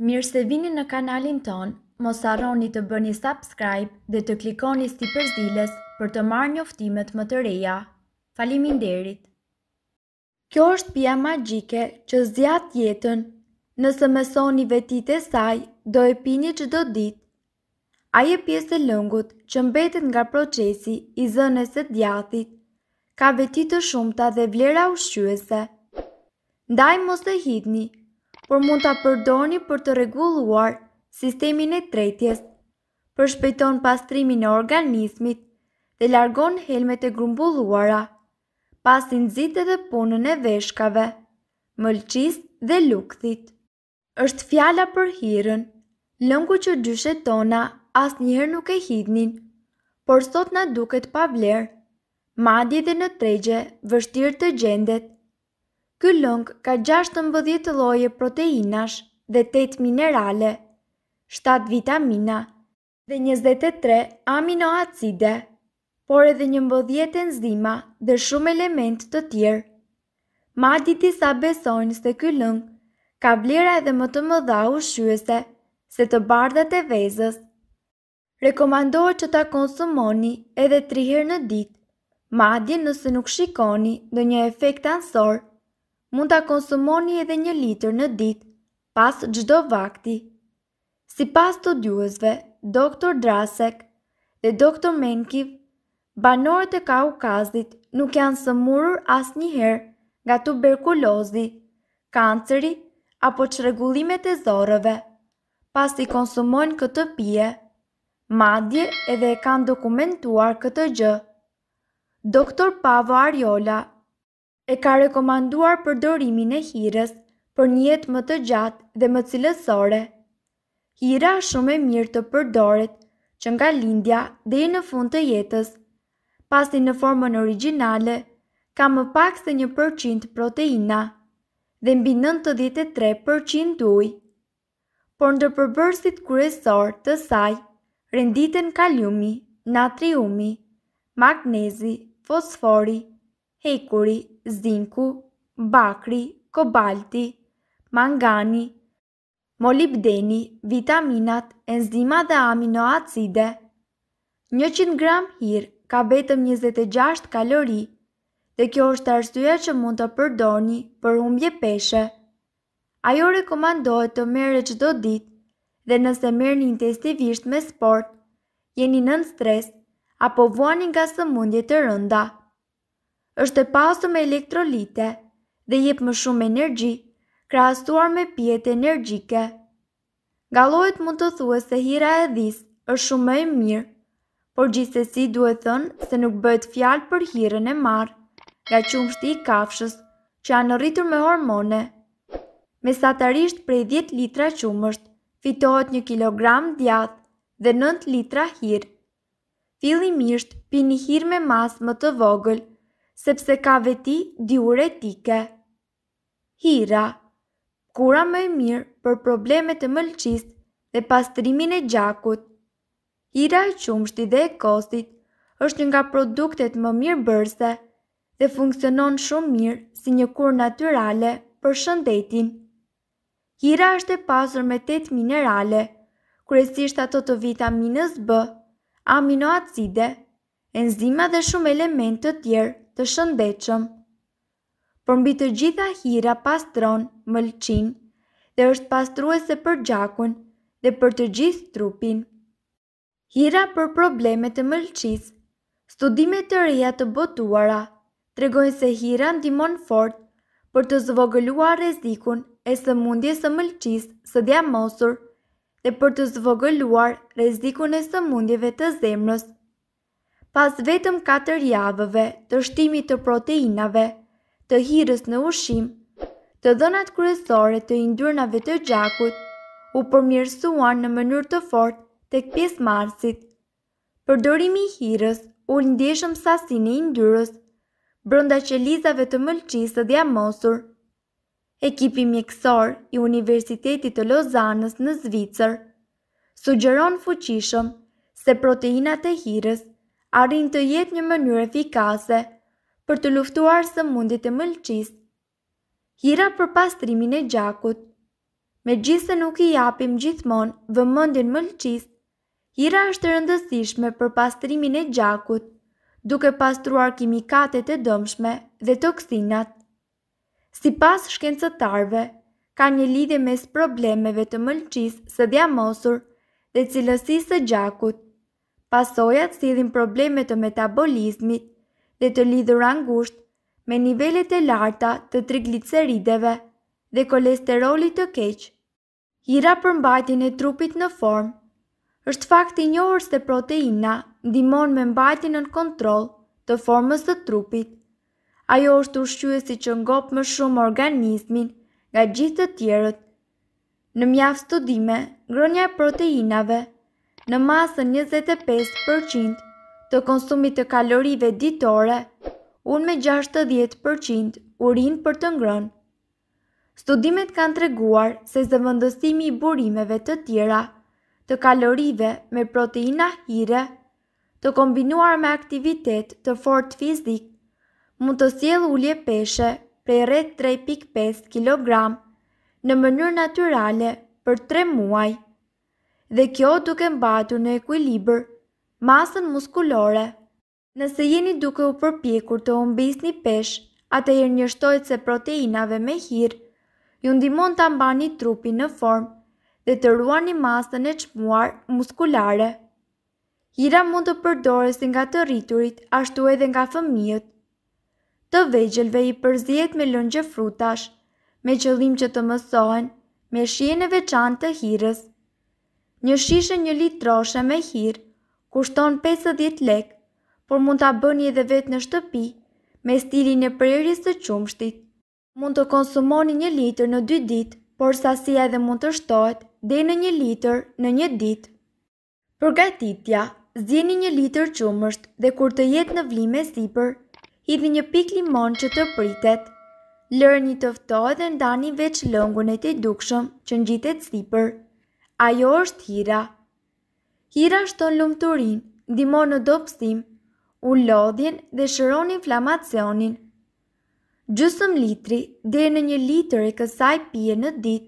Mirë se vini në kanalin ton, mos arroni të bëni subscribe dhe të klikoni si përzdiles për të marrë njoftimet më të reja. Falimin derit! Kjo është pia magjike që zjatë jetën, nëse mësoni vetit e saj, do e pini që do ditë. Aje pjesë e lëngut që mbetit nga procesi i zënës e djathit, ka vetit të shumta dhe vlera ushqyese. Ndaj mos e hidni, por mund të apërdoni për të regulluar sistemin e tretjes, për shpejton pastrimin e organismit dhe largon helmet e grumbulluara, pasin zite dhe punën e veshkave, mëlqis dhe lukthit. Êshtë fjala për hirën, lëngu që gjyshet tona as njëherë nuk e hidnin, por sot në duket pavler, madje dhe në tregje vështirë të gjendet, Ky lëng ka 16 lloje proteinash dhe 8 minerale, 7 vitamina dhe 23 aminoacide, por edhe një mbëdhjet enzima dhe shumë element të tjerë. Madi disa besojnë se ky lëng ka vlera edhe më të mëdha ushqyese se të bardhat e vezës. Rekomandohet që ta konsumoni edhe 3 herë në ditë, madje nëse nuk shikoni ndonjë efekt ansorë, mund të konsumoni edhe një liter në dit pas gjdo vakti. Si pas të djuesve, doktor Drasek dhe doktor Menkiv, banorët e Kaukazit nuk janë sëmurur as njëherë nga tuberkulozi, kanceri apo qregullimet e zorëve, pas i konsumojnë këtë pje, madje edhe e kanë dokumentuar këtë gjë. Doktor Pavo Ariola e ka rekomanduar përdorimin e hires për njetë më të gjatë dhe më cilësore. Hira shumë e mirë të përdoret që nga lindja dhe i në fund të jetës, pasi në formën originale, ka më pak se 1% proteina dhe mbi 93% uj. Por ndër përbërsit kërësor të saj, renditen kaliumi, natriumi, magnezi, fosfori, hekuri, zinku, bakri, kobalti, mangani, molibdeni, vitaminat, enzima dhe aminoacide. 100 gram hirë ka betëm 26 kalori dhe kjo është arsyeja që mund të përdorni për humbje peshe. Ajo rekomandohet të merre çdo ditë dhe nëse merrni intensivisht me sport, jeni nën stres apo vuani nga sëmundje të rënda është e pasur me elektrolite dhe jep më shumë energji, krahasuar me pijet energjike. Gallohet mund të thuhet se hira e dhis është shumë më e mirë, por gjithsesi duhet thënë se nuk bëhet fjalë për hirën e marr nga qumshti i kafshës që janë rritur me hormone. Mesatarisht prej 10 litra qumësht, fitohet 1 kg djath dhe 9 litra hir. Fillimisht pini hir me masë më të vogël, sepse ka veti diuretike. Hira, kura më e mirë për problemet e mëlqist dhe pastrimin e gjakut. Hira e qumshti dhe e kostit është një nga produktet më mirë bërse dhe funksionon shumë mirë si një kur naturale për shëndetin. Hira është e pasur me 8 minerale, kërësisht ato të vitaminës B, aminoacide, enzima dhe shumë element të tjerë të shëndechëm. Por mbi të gjitha hira pastron mëlqin dhe është pastruese për gjakun dhe për të gjithë trupin. Hira për problemet e mëlqis, studime të reja të botuara, tregojnë se hira ndimon fort për të zvogëluar rezikun e së mundje së mëlqis së diamosur dhe për të zvogëluar rezikun e së mundjeve të zemrës pas vetëm 4 javëve të shtimit të proteinave, të hirës në ushim, të dhënat kryesore të indyrnave të gjakut u përmirësuan në mënyrë të fort të këpjes marsit. Përdorimi i hirës u ndeshëm sasin e indyrës, brënda që lizave të mëlqisë dhe jamosur. Ekipi mjekësor i Universitetit të Lozanës në Zvicër sugjeron fuqishëm se proteinat e hirës Arrin të jetë një mënyrë efikase për të luftuar së mundit e mëlqis. Hira për pastrimin e gjakut, me gjithë se nuk i japim gjithmon vë mundin mëlqis, hira është rëndësishme për pastrimin e gjakut, duke pastruar kimikatet e dëmshme dhe toksinat. Si pas shkencëtarve, ka një lidhe mes problemeve të mëlqis së dhja mosur dhe cilësisë e gjakut, pasojat si idhin problemet të metabolizmit dhe të lidhur angusht me nivellet e larta të triglicerideve dhe kolesterolit të keq. Hira përmbajtjen e trupit në form është fakt i njohur se proteina ndihmon me mbajtjen në kontroll të formës së trupit. Ajo është ushqyesi që ngop më shumë organizmin nga gjithë të tjerët. Në mjaft studime, ngrënia e proteinave në masën 25% të konsumit të kalorive ditore, unë me 60% urin për të ngrënë. Studimet kanë treguar se zëvëndësimi i burimeve të tjera, të kalorive me proteina hire, të kombinuar me aktivitet të fort fizik, mund të sjell ulje peshe prej rreth 3.5 kg në mënyrë natyrale për 3 muaj dhe kjo duke mbatur në ekuilibër masën muskulore. Nëse jeni duke u përpjekur të një peshë, atë e njështojt se proteinave me hirë, ju ndimon të ambani trupi në formë dhe të ruani masën e qmuar muskulare. Hira mund të si nga të rriturit, ashtu edhe nga fëmijët. Të vegjelve i përzjet me lëngje frutash, me qëllim që të mësohen, me shien e veçan të hirës. Një shishe një litroshe me hirë, kushton 50 lek, por mund të abëni edhe vetë në shtëpi, me stilin e prerjes të qumshtit. Mund të konsumoni një litër në dy ditë, por sasia edhe mund të shtohet dhe në një litër në një ditë. Përgatitja, zjeni një litër qumësht dhe kur të jetë në e sipër, hidhë një pik limon që të pritet. Lërë një tëftohet dhe ndani veç lëngun e të dukshëm që në gjitet sipër ajo është hira. Hira shton lumëturin, dimon në dopsim, u lodhjen dhe shëron inflamacionin. Gjusëm litri dhe në një litër e kësaj pje në dit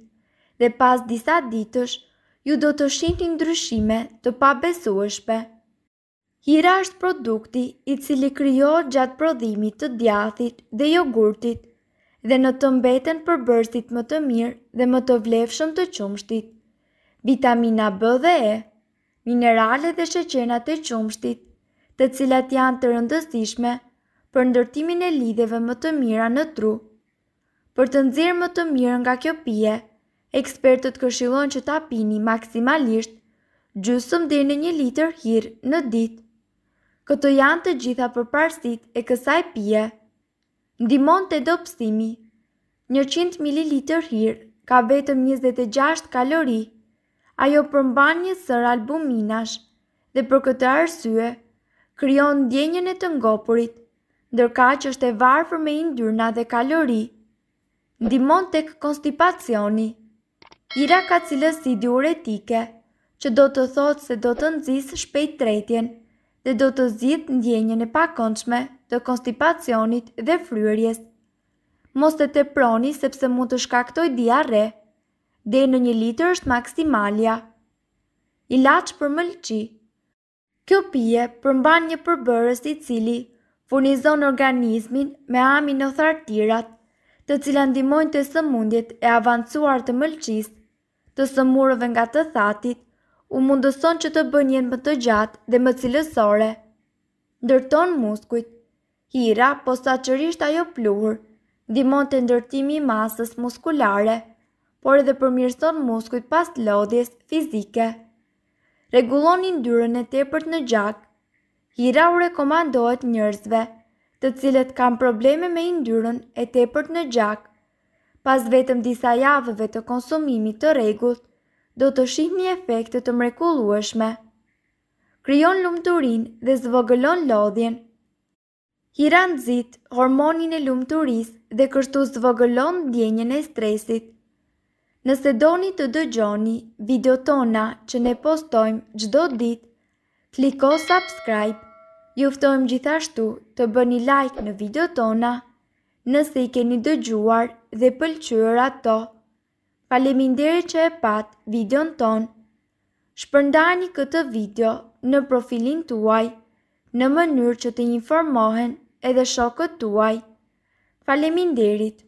dhe pas disa ditësh, ju do të një ndryshime të pa besueshpe. Hira është produkti i cili kryohet gjatë prodhimit të djathit dhe jogurtit dhe në të mbeten përbërsit më të mirë dhe më të vlefshëm të qumshtit vitamina B dhe E, minerale dhe sheqenat e qumshtit, të cilat janë të rëndësishme për ndërtimin e lidheve më të mira në tru. Për të nxjerrë më të mirë nga kjo pije, ekspertët këshillojnë që ta pini maksimalisht gjysëm dhe në një liter hirë në ditë. Këto janë të gjitha për e kësaj pje. Ndimon të dopsimi, 100 ml hirë ka vetëm 26 kalori, ajo përmban një sër albuminash dhe për këtë arsye krijon ndjenjën e të ngopurit, ndërka që është e varfër me yndyrna dhe kalori, ndihmon tek konstipacioni. Ira ka cilësi diuretike, që do të thotë se do të nxis shpejt tretjen dhe do të zgjidh ndjenjën e pakëndshme të konstipacionit dhe fryrjes. Mos të teproni sepse mund të shkaktoj diare dhe në një litër është maksimalja. I laqë për mëlqi Kjo pije përmban një përbërës i cili furnizon organizmin me amin në thartirat, të cilë andimojnë të sëmundjet e avancuar të mëlqis, të sëmurëve nga të thatit, u mundëson që të bënjen më të gjatë dhe më cilësore. Ndërton muskuit, hira posta qërisht ajo pluhur, ndimon të ndërtimi masës muskulare, por edhe përmirëson muskujt pas lodhjes fizike. Regulon një ndyrën e tepërt në gjak. Hira u rekomandohet njërzve, të cilët kam probleme me ndyrën e tepërt në gjak. Pas vetëm disa javëve të konsumimit të regullt, do të shih një efekte të mrekulueshme. Kryon lumëturin dhe zvogëlon lodhjen. Hira nëzit hormonin e lumëturis dhe kështu zvogëlon djenjën e stresit. Nëse doni të dëgjoni video tona që ne postojmë gjdo dit, kliko subscribe, juftojmë gjithashtu të bëni like në video tona, nëse i keni dëgjuar dhe pëlqyër ato. Faleminderit që e pat video në tonë. Shpërndani këtë video në profilin tuaj, në mënyrë që të informohen edhe shokët tuaj. Faleminderit!